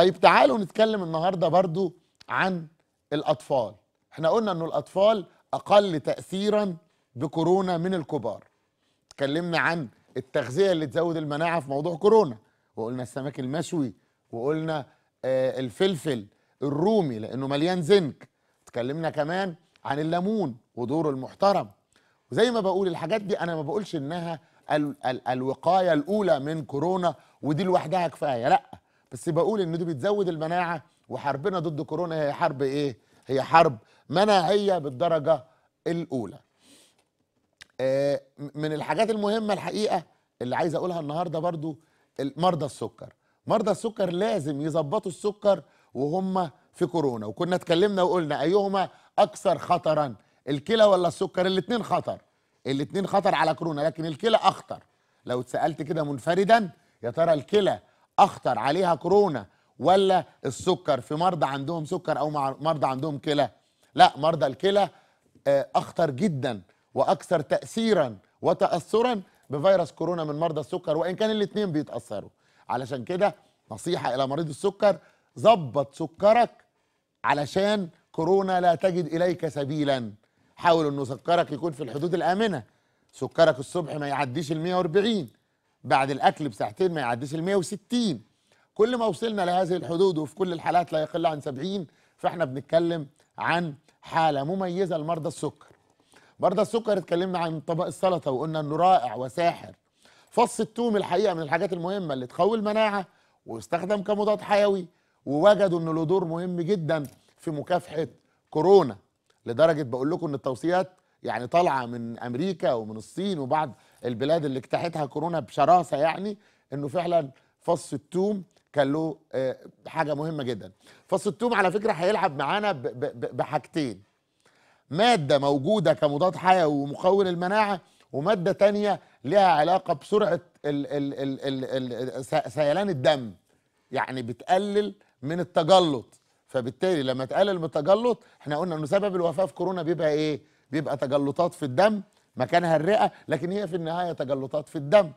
طيب تعالوا نتكلم النهارده برضو عن الاطفال احنا قلنا ان الاطفال اقل تاثيرا بكورونا من الكبار اتكلمنا عن التغذيه اللي تزود المناعه في موضوع كورونا وقلنا السمك المشوي وقلنا آه الفلفل الرومي لانه مليان زنك اتكلمنا كمان عن الليمون ودوره المحترم وزي ما بقول الحاجات دي انا ما بقولش انها ال ال الوقايه الاولى من كورونا ودي لوحدها كفايه لا بس بقول ان دي بتزود المناعه وحربنا ضد كورونا هي حرب ايه هي حرب مناعيه بالدرجه الاولى آه من الحاجات المهمه الحقيقه اللي عايز اقولها النهارده برضو مرضى السكر مرضى السكر لازم يظبطوا السكر وهم في كورونا وكنا اتكلمنا وقلنا ايهما اكثر خطرا الكلى ولا السكر الاثنين خطر الاثنين خطر على كورونا لكن الكلى اخطر لو اتسالت كده منفردا يا ترى الكلى اخطر عليها كورونا ولا السكر في مرضى عندهم سكر او مرضى عندهم كلى لا مرضى الكلى آه، اخطر جدا واكثر تاثيرا وتاثرا بفيروس كورونا من مرضى السكر وان كان الاثنين بيتاثروا علشان كده نصيحه الى مريض السكر ظبط سكرك علشان كورونا لا تجد اليك سبيلا حاول انه سكرك يكون في الحدود الامنه سكرك الصبح ما يعديش ال 140 بعد الاكل بساعتين ما يعديش ال 160 كل ما وصلنا لهذه الحدود وفي كل الحالات لا يقل عن 70 فاحنا بنتكلم عن حاله مميزه لمرضى السكر مرضى السكر اتكلمنا عن طبق السلطه وقلنا انه رائع وساحر فص التوم الحقيقه من الحاجات المهمه اللي تقوي المناعه واستخدم كمضاد حيوي ووجدوا انه له دور مهم جدا في مكافحه كورونا لدرجه بقول لكم ان التوصيات يعني طالعه من امريكا ومن الصين وبعض البلاد اللي اجتاحتها كورونا بشراسه يعني انه فعلا فص الثوم كان له آه، حاجه مهمه جدا فص الثوم على فكره هيلعب معانا بحاجتين ماده موجوده كمضاد حيوي ومقوي للمناعه وماده تانية لها علاقه بسرعه سيلان الدم يعني بتقلل من التجلط فبالتالي لما تقلل من التجلط احنا قلنا انه سبب الوفاه في كورونا بيبقى ايه بيبقى تجلطات في الدم مكانها الرئه لكن هي في النهايه تجلطات في الدم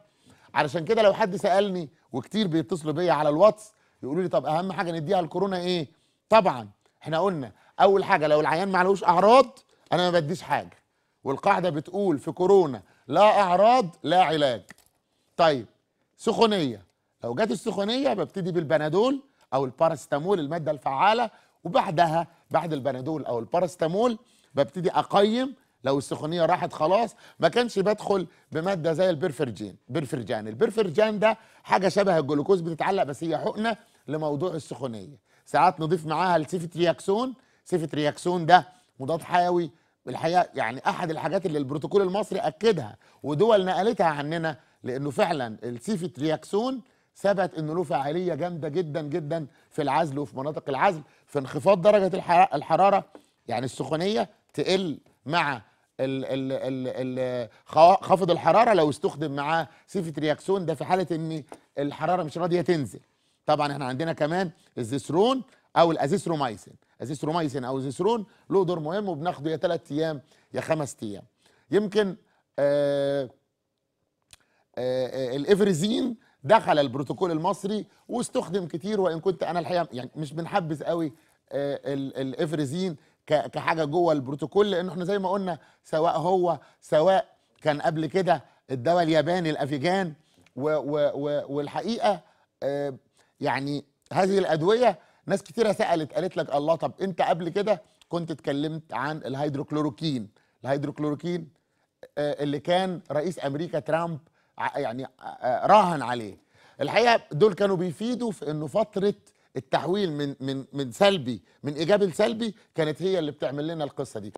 علشان كده لو حد سالني وكتير بيتصلوا بيا على الواتس يقولوا لي طب اهم حاجه نديها الكورونا ايه طبعا احنا قلنا اول حاجه لو العيان ما عليهوش اعراض انا ما بديش حاجه والقاعده بتقول في كورونا لا اعراض لا علاج طيب سخونيه لو جت السخونيه ببتدي بالبنادول او البارستامول الماده الفعاله وبعدها بعد البنادول او البارستامول ببتدي اقيم لو السخونيه راحت خلاص ما كانش بدخل بماده زي البرفرجين برفرجان البرفرجان ده حاجه شبه الجلوكوز بتتعلق بس هي حقنه لموضوع السخونيه ساعات نضيف معاها السيفترياكسون سيفترياكسون ده مضاد حيوي الحقيقه يعني احد الحاجات اللي البروتوكول المصري اكدها ودول نقلتها عننا لانه فعلا السيفترياكسون ثبت انه له فاعليه جامده جدا جدا في العزل وفي مناطق العزل في انخفاض درجه الحراره يعني السخونيه تقل مع ال ال ال خفض الحراره لو استخدم معاه سيفه رياكسون ده في حاله ان الحراره مش راضيه تنزل طبعا احنا عندنا كمان الزيسرون او الازيثرومايسين ازيثرومايسين او الزيسرون له دور مهم وبناخده يا ثلاث ايام يا خمس ايام يمكن آه، آه، آه، الافرزين دخل البروتوكول المصري واستخدم كتير وان كنت انا الحقيقه يعني مش بنحبذ قوي الافرزين كحاجه جوه البروتوكول لان احنا زي ما قلنا سواء هو سواء كان قبل كده الدواء الياباني الافيجان و و و والحقيقه آه، يعني هذه الادويه ناس كتيره سالت قالت لك الله طب انت قبل كده كنت اتكلمت عن الهيدروكلوروكين الهيدروكلوروكين آه، اللي كان رئيس امريكا ترامب يعني آه، راهن عليه الحقيقه دول كانوا بيفيدوا في انه فتره التحويل من من من سلبي من ايجابي لسلبي كانت هي اللي بتعمل لنا القصه دي